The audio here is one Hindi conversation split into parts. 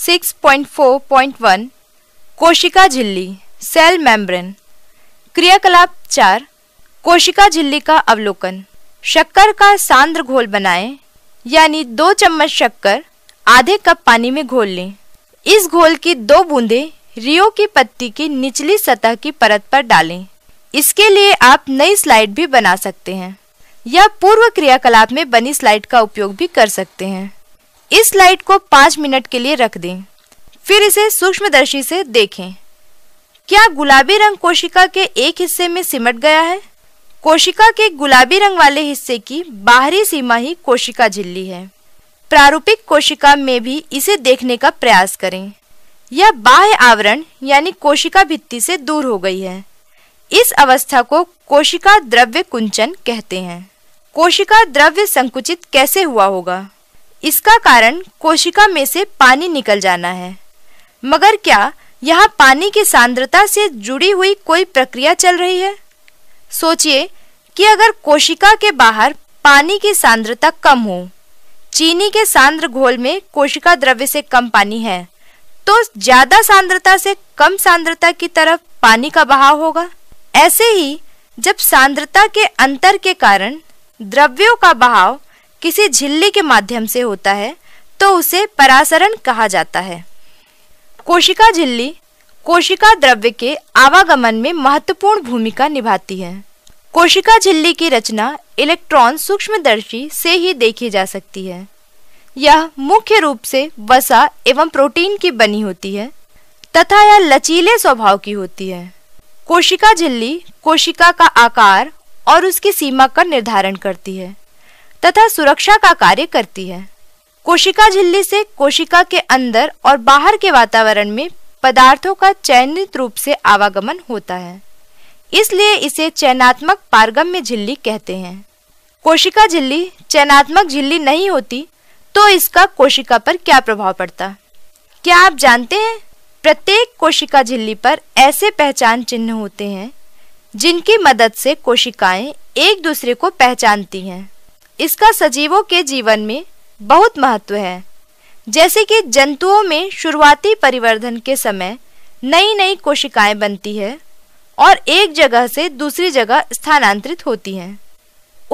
6.4.1 कोशिका झिल्ली सेल मेम्ब्रेन क्रियाकलाप चार कोशिका झिल्ली का अवलोकन शक्कर का सांद्र घोल बनाएं यानी दो चम्मच शक्कर आधे कप पानी में घोल लें इस घोल की दो बूंदे रियो की पत्ती की निचली सतह की परत पर डालें इसके लिए आप नई स्लाइड भी बना सकते हैं या पूर्व क्रियाकलाप में बनी स्लाइड का उपयोग भी कर सकते हैं इस लाइट को पांच मिनट के लिए रख दें फिर इसे सूक्ष्मदर्शी से देखें क्या गुलाबी रंग कोशिका के एक हिस्से में सिमट गया है कोशिका के गुलाबी रंग वाले हिस्से की बाहरी सीमा ही कोशिका झिल्ली है प्रारूपिक कोशिका में भी इसे देखने का प्रयास करें यह बाह्य आवरण यानी कोशिका भित्ति से दूर हो गई है इस अवस्था को कोशिका द्रव्य कुंचन कहते हैं कोशिका द्रव्य संकुचित कैसे हुआ होगा इसका कारण कोशिका में से पानी निकल जाना है मगर क्या यहाँ पानी की सांद्रता से जुड़ी हुई कोई प्रक्रिया चल रही है सोचिए कि अगर कोशिका के बाहर पानी की सांद्रता कम हो चीनी के सांद्र घोल में कोशिका द्रव्य से कम पानी है तो ज्यादा सांद्रता से कम सांद्रता की तरफ पानी का बहाव होगा ऐसे ही जब सांद्रता के अंतर के कारण द्रव्यों का बहाव किसी झिल्ली के माध्यम से होता है तो उसे परासरण कहा जाता है कोशिका झिल्ली कोशिका द्रव्य के आवागमन में महत्वपूर्ण भूमिका निभाती है कोशिका झिल्ली की रचना इलेक्ट्रॉन सूक्ष्मदर्शी से ही देखी जा सकती है यह मुख्य रूप से वसा एवं प्रोटीन की बनी होती है तथा यह लचीले स्वभाव की होती है कोशिका झिल्ली कोशिका का आकार और उसकी सीमा का निर्धारण करती है तथा सुरक्षा का कार्य करती है कोशिका झिल्ली से कोशिका के अंदर और बाहर के वातावरण में पदार्थों का चयनित रूप से आवागमन होता है इसलिए इसे चयनात्मक पारगम्य झिल्ली कहते हैं कोशिका झिल्ली चयनात्मक झिल्ली नहीं होती तो इसका कोशिका पर क्या प्रभाव पड़ता क्या आप जानते हैं प्रत्येक कोशिका झिल्ली पर ऐसे पहचान चिन्ह होते हैं जिनकी मदद से कोशिकाएं एक दूसरे को पहचानती हैं इसका सजीवों के जीवन में बहुत महत्व है जैसे कि जंतुओं में शुरुआती परिवर्धन के समय नई नई कोशिकाएं बनती है और एक जगह से दूसरी जगह स्थानांतरित होती हैं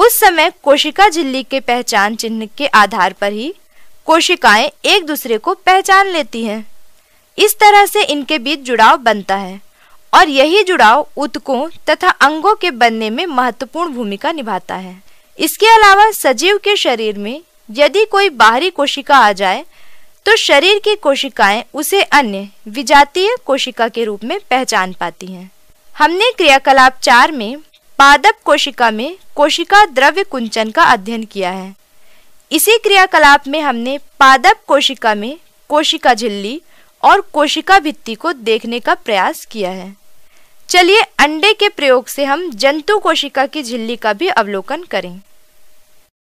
उस समय कोशिका झिल्ली के पहचान चिन्ह के आधार पर ही कोशिकाएं एक दूसरे को पहचान लेती हैं इस तरह से इनके बीच जुड़ाव बनता है और यही जुड़ाव उत्कों तथा अंगों के बनने में महत्वपूर्ण भूमिका निभाता है इसके अलावा सजीव के शरीर में यदि कोई बाहरी कोशिका आ जाए तो शरीर की कोशिकाएं उसे अन्य विजातीय कोशिका के रूप में पहचान पाती हैं हमने क्रियाकलाप चार में पादप कोशिका में कोशिका द्रव्य कुंचन का अध्ययन किया है इसी क्रियाकलाप में हमने पादप कोशिका में कोशिका झिल्ली और कोशिका भित्ति को देखने का प्रयास किया है चलिए अंडे के प्रयोग से हम जंतु कोशिका की झिल्ली का भी अवलोकन करें